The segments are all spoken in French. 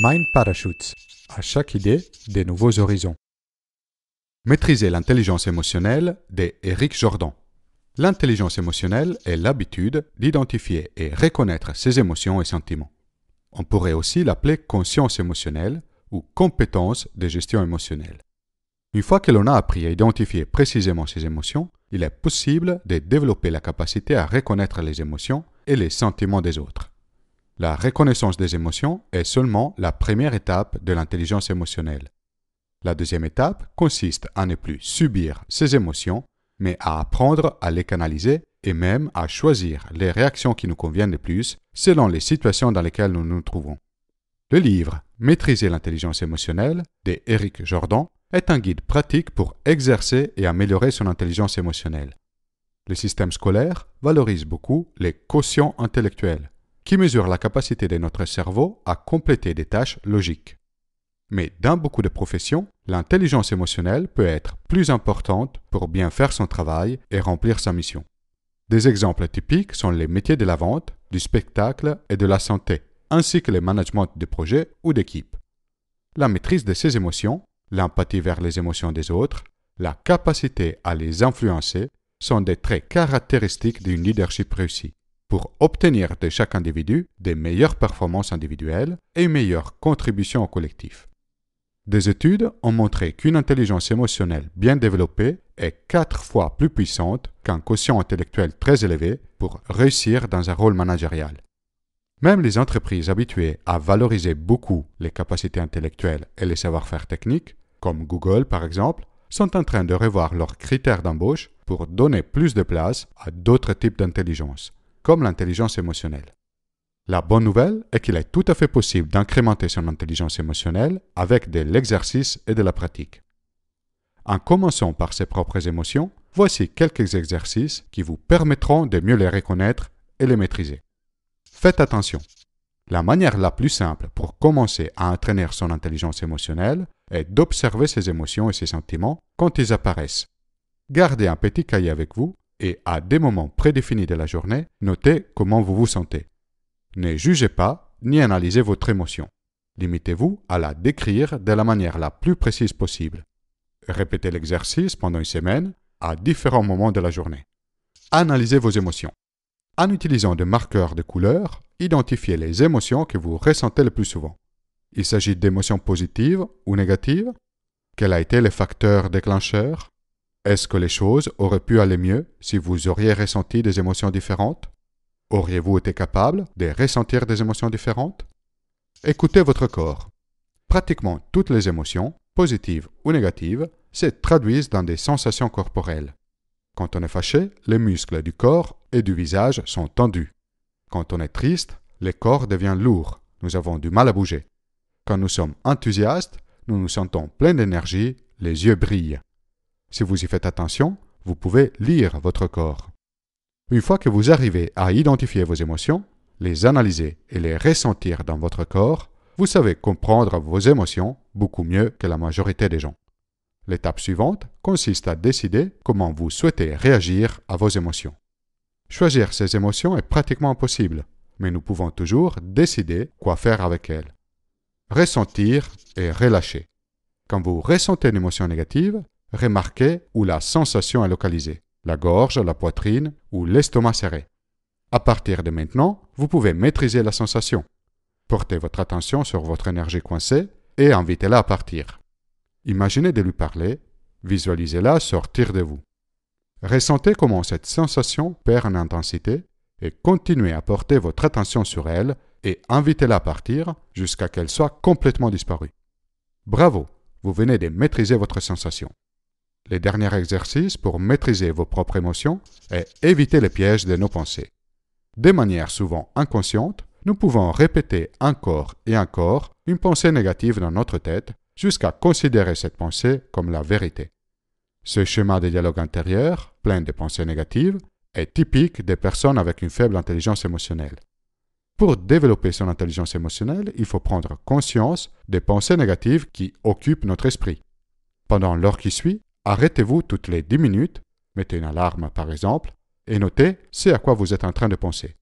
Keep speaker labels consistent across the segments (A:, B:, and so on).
A: Mind Parachutes. À chaque idée, des nouveaux horizons. Maîtriser l'intelligence émotionnelle de Eric Jordan. L'intelligence émotionnelle est l'habitude d'identifier et reconnaître ses émotions et sentiments. On pourrait aussi l'appeler conscience émotionnelle ou compétence de gestion émotionnelle. Une fois que l'on a appris à identifier précisément ses émotions, il est possible de développer la capacité à reconnaître les émotions et les sentiments des autres. La reconnaissance des émotions est seulement la première étape de l'intelligence émotionnelle. La deuxième étape consiste à ne plus subir ces émotions, mais à apprendre à les canaliser et même à choisir les réactions qui nous conviennent le plus selon les situations dans lesquelles nous nous trouvons. Le livre Maîtriser l'intelligence émotionnelle de Eric Jordan est un guide pratique pour exercer et améliorer son intelligence émotionnelle. Le système scolaire valorise beaucoup les quotients intellectuels, qui mesure la capacité de notre cerveau à compléter des tâches logiques. Mais dans beaucoup de professions, l'intelligence émotionnelle peut être plus importante pour bien faire son travail et remplir sa mission. Des exemples typiques sont les métiers de la vente, du spectacle et de la santé, ainsi que le management de projets ou d'équipes. La maîtrise de ses émotions, l'empathie vers les émotions des autres, la capacité à les influencer sont des traits caractéristiques d'une leadership réussie pour obtenir de chaque individu des meilleures performances individuelles et une meilleure contribution au collectif. Des études ont montré qu'une intelligence émotionnelle bien développée est quatre fois plus puissante qu'un quotient intellectuel très élevé pour réussir dans un rôle managérial. Même les entreprises habituées à valoriser beaucoup les capacités intellectuelles et les savoir-faire techniques, comme Google par exemple, sont en train de revoir leurs critères d'embauche pour donner plus de place à d'autres types d'intelligence, comme l'intelligence émotionnelle. La bonne nouvelle est qu'il est tout à fait possible d'incrémenter son intelligence émotionnelle avec de l'exercice et de la pratique. En commençant par ses propres émotions, voici quelques exercices qui vous permettront de mieux les reconnaître et les maîtriser. Faites attention. La manière la plus simple pour commencer à entraîner son intelligence émotionnelle est d'observer ses émotions et ses sentiments quand ils apparaissent. Gardez un petit cahier avec vous et à des moments prédéfinis de la journée, notez comment vous vous sentez. Ne jugez pas ni analysez votre émotion. Limitez-vous à la décrire de la manière la plus précise possible. Répétez l'exercice pendant une semaine à différents moments de la journée. Analysez vos émotions. En utilisant des marqueurs de couleurs, identifiez les émotions que vous ressentez le plus souvent. Il s'agit d'émotions positives ou négatives Quel a été le facteur déclencheur est-ce que les choses auraient pu aller mieux si vous auriez ressenti des émotions différentes Auriez-vous été capable de ressentir des émotions différentes Écoutez votre corps. Pratiquement toutes les émotions, positives ou négatives, se traduisent dans des sensations corporelles. Quand on est fâché, les muscles du corps et du visage sont tendus. Quand on est triste, le corps devient lourd, nous avons du mal à bouger. Quand nous sommes enthousiastes, nous nous sentons pleins d'énergie, les yeux brillent. Si vous y faites attention, vous pouvez lire votre corps. Une fois que vous arrivez à identifier vos émotions, les analyser et les ressentir dans votre corps, vous savez comprendre vos émotions beaucoup mieux que la majorité des gens. L'étape suivante consiste à décider comment vous souhaitez réagir à vos émotions. Choisir ces émotions est pratiquement impossible, mais nous pouvons toujours décider quoi faire avec elles. Ressentir et relâcher. Quand vous ressentez une émotion négative, Remarquez où la sensation est localisée, la gorge, la poitrine ou l'estomac serré. À partir de maintenant, vous pouvez maîtriser la sensation. Portez votre attention sur votre énergie coincée et invitez-la à partir. Imaginez de lui parler, visualisez-la sortir de vous. Ressentez comment cette sensation perd en intensité et continuez à porter votre attention sur elle et invitez-la à partir jusqu'à qu'elle soit complètement disparue. Bravo, vous venez de maîtriser votre sensation le dernier exercice pour maîtriser vos propres émotions et éviter les pièges de nos pensées. De manière souvent inconsciente, nous pouvons répéter encore et encore une pensée négative dans notre tête jusqu'à considérer cette pensée comme la vérité. Ce schéma de dialogue intérieur, plein de pensées négatives, est typique des personnes avec une faible intelligence émotionnelle. Pour développer son intelligence émotionnelle, il faut prendre conscience des pensées négatives qui occupent notre esprit. Pendant l'heure qui suit, Arrêtez-vous toutes les 10 minutes, mettez une alarme par exemple, et notez ce à quoi vous êtes en train de penser.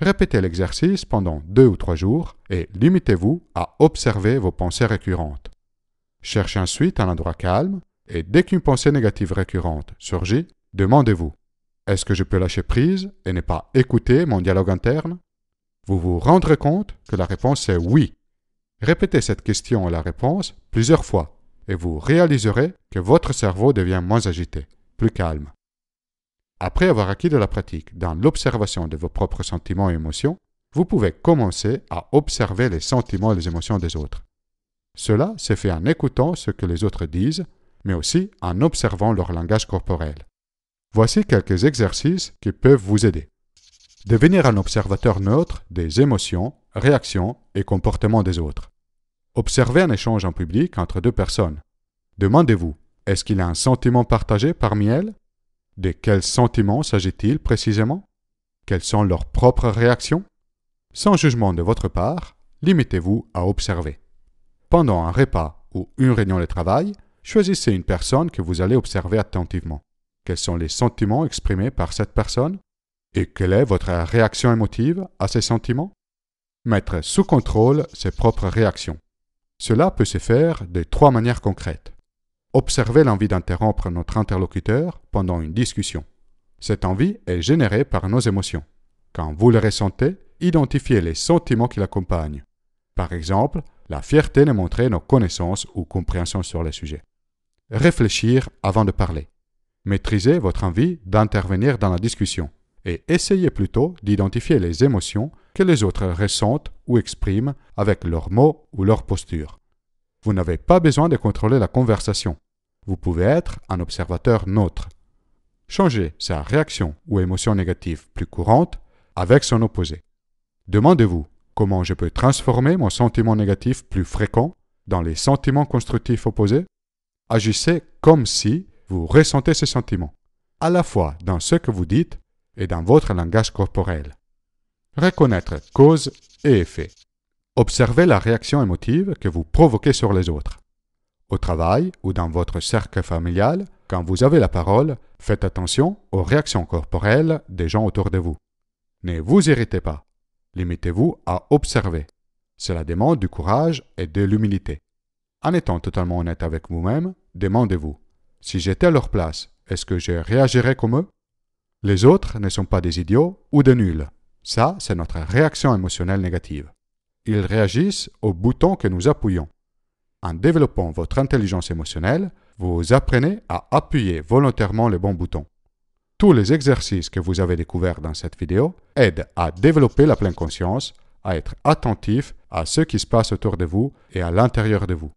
A: Répétez l'exercice pendant deux ou trois jours et limitez-vous à observer vos pensées récurrentes. Cherchez ensuite un endroit calme et dès qu'une pensée négative récurrente surgit, demandez-vous Est-ce que je peux lâcher prise et ne pas écouter mon dialogue interne Vous vous rendrez compte que la réponse est oui. Répétez cette question et la réponse plusieurs fois et vous réaliserez que votre cerveau devient moins agité, plus calme. Après avoir acquis de la pratique dans l'observation de vos propres sentiments et émotions, vous pouvez commencer à observer les sentiments et les émotions des autres. Cela se fait en écoutant ce que les autres disent, mais aussi en observant leur langage corporel. Voici quelques exercices qui peuvent vous aider. Devenir un observateur neutre des émotions, réactions et comportements des autres. Observez un échange en public entre deux personnes. Demandez-vous, est-ce qu'il y a un sentiment partagé parmi elles De quels sentiments s'agit-il précisément Quelles sont leurs propres réactions Sans jugement de votre part, limitez-vous à observer. Pendant un repas ou une réunion de travail, choisissez une personne que vous allez observer attentivement. Quels sont les sentiments exprimés par cette personne Et quelle est votre réaction émotive à ces sentiments Mettre sous contrôle ses propres réactions. Cela peut se faire de trois manières concrètes. Observez l'envie d'interrompre notre interlocuteur pendant une discussion. Cette envie est générée par nos émotions. Quand vous le ressentez, identifiez les sentiments qui l'accompagnent. Par exemple, la fierté de montrer nos connaissances ou compréhensions sur le sujet. Réfléchir avant de parler. Maîtrisez votre envie d'intervenir dans la discussion et essayez plutôt d'identifier les émotions que les autres ressentent ou expriment avec leurs mots ou leurs postures. Vous n'avez pas besoin de contrôler la conversation. Vous pouvez être un observateur neutre. Changez sa réaction ou émotion négative plus courante avec son opposé. Demandez-vous comment je peux transformer mon sentiment négatif plus fréquent dans les sentiments constructifs opposés. Agissez comme si vous ressentez ces sentiments, à la fois dans ce que vous dites et dans votre langage corporel. Reconnaître cause et effet. Observez la réaction émotive que vous provoquez sur les autres. Au travail ou dans votre cercle familial, quand vous avez la parole, faites attention aux réactions corporelles des gens autour de vous. Ne vous irritez pas. Limitez-vous à observer. Cela demande du courage et de l'humilité. En étant totalement honnête avec vous-même, demandez-vous, si j'étais à leur place, est-ce que je réagirais comme eux Les autres ne sont pas des idiots ou des nuls. Ça, c'est notre réaction émotionnelle négative. Ils réagissent aux boutons que nous appuyons. En développant votre intelligence émotionnelle, vous apprenez à appuyer volontairement les bons boutons. Tous les exercices que vous avez découverts dans cette vidéo aident à développer la pleine conscience, à être attentif à ce qui se passe autour de vous et à l'intérieur de vous.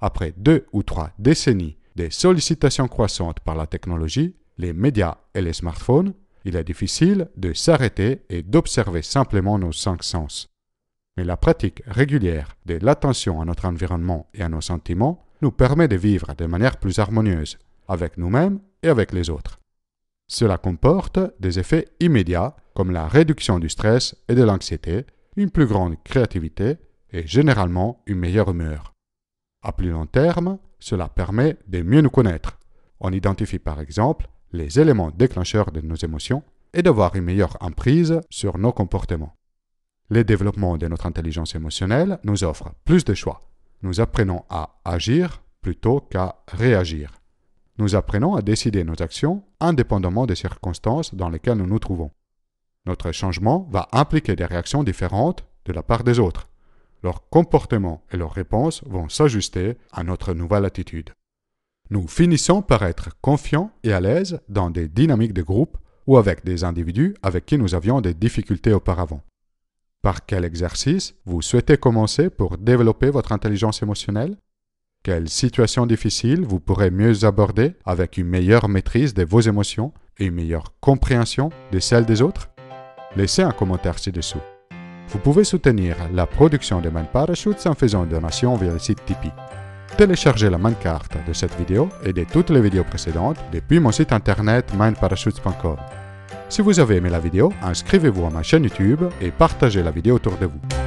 A: Après deux ou trois décennies de sollicitations croissantes par la technologie, les médias et les smartphones, il est difficile de s'arrêter et d'observer simplement nos cinq sens. Mais la pratique régulière de l'attention à notre environnement et à nos sentiments nous permet de vivre de manière plus harmonieuse avec nous-mêmes et avec les autres. Cela comporte des effets immédiats comme la réduction du stress et de l'anxiété, une plus grande créativité et généralement une meilleure humeur. À plus long terme, cela permet de mieux nous connaître. On identifie par exemple les éléments déclencheurs de nos émotions et d'avoir une meilleure emprise sur nos comportements. Le développement de notre intelligence émotionnelle nous offre plus de choix. Nous apprenons à agir plutôt qu'à réagir. Nous apprenons à décider nos actions indépendamment des circonstances dans lesquelles nous nous trouvons. Notre changement va impliquer des réactions différentes de la part des autres. Leurs comportements et leurs réponses vont s'ajuster à notre nouvelle attitude nous finissons par être confiants et à l'aise dans des dynamiques de groupe ou avec des individus avec qui nous avions des difficultés auparavant. Par quel exercice vous souhaitez commencer pour développer votre intelligence émotionnelle Quelle situation difficile vous pourrez mieux aborder avec une meilleure maîtrise de vos émotions et une meilleure compréhension de celles des autres Laissez un commentaire ci-dessous. Vous pouvez soutenir la production de Man Parachutes en faisant une donation via le site Tipeee téléchargez la carte de cette vidéo et de toutes les vidéos précédentes depuis mon site internet mindparachutes.com. Si vous avez aimé la vidéo, inscrivez-vous à ma chaîne YouTube et partagez la vidéo autour de vous.